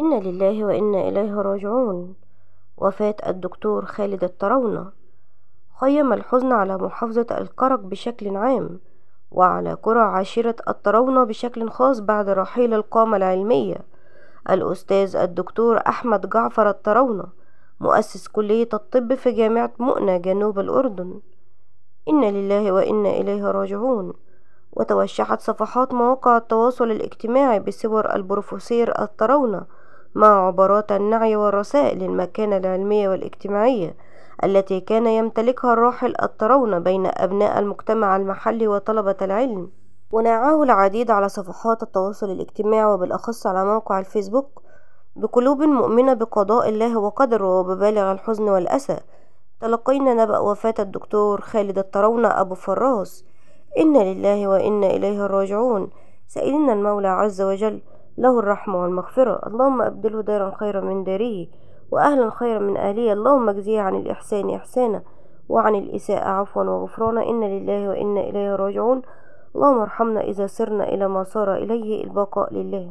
إنا لله وإنا إليه راجعون وفاة الدكتور خالد الطراونة خيم الحزن على محافظة الكرك بشكل عام وعلى قرى عشيرة الطراونة بشكل خاص بعد رحيل القامة العلمية الأستاذ الدكتور أحمد جعفر الطراونة مؤسس كلية الطب في جامعة مؤنة جنوب الأردن إنا لله وإنا إليه راجعون وتوشحت صفحات مواقع التواصل الاجتماعي بصور البروفيسور الطراونة مع عبارات النعي والرسائل للمكانة العلمية والاجتماعية التي كان يمتلكها الراحل الطرونة بين أبناء المجتمع المحلي وطلبة العلم ونعاه العديد على صفحات التواصل الاجتماعي وبالأخص على موقع الفيسبوك بقلوب مؤمنة بقضاء الله وقدره وببالغ الحزن والأسى تلقينا نبأ وفاة الدكتور خالد الطرونة أبو فراس إنا لله وإنا إليه الراجعون سائلين المولى عز وجل له الرحمة والمغفرة اللهم أبدله دارا خيرا من داره وأهلا خيرا من أهله اللهم اجزيه عن الإحسان إحسانا وعن الإساءة عفوا وغفرانا إن لله وإنا إليه راجعون اللهم ارحمنا إذا سرنا إلى ما سار إليه البقاء لله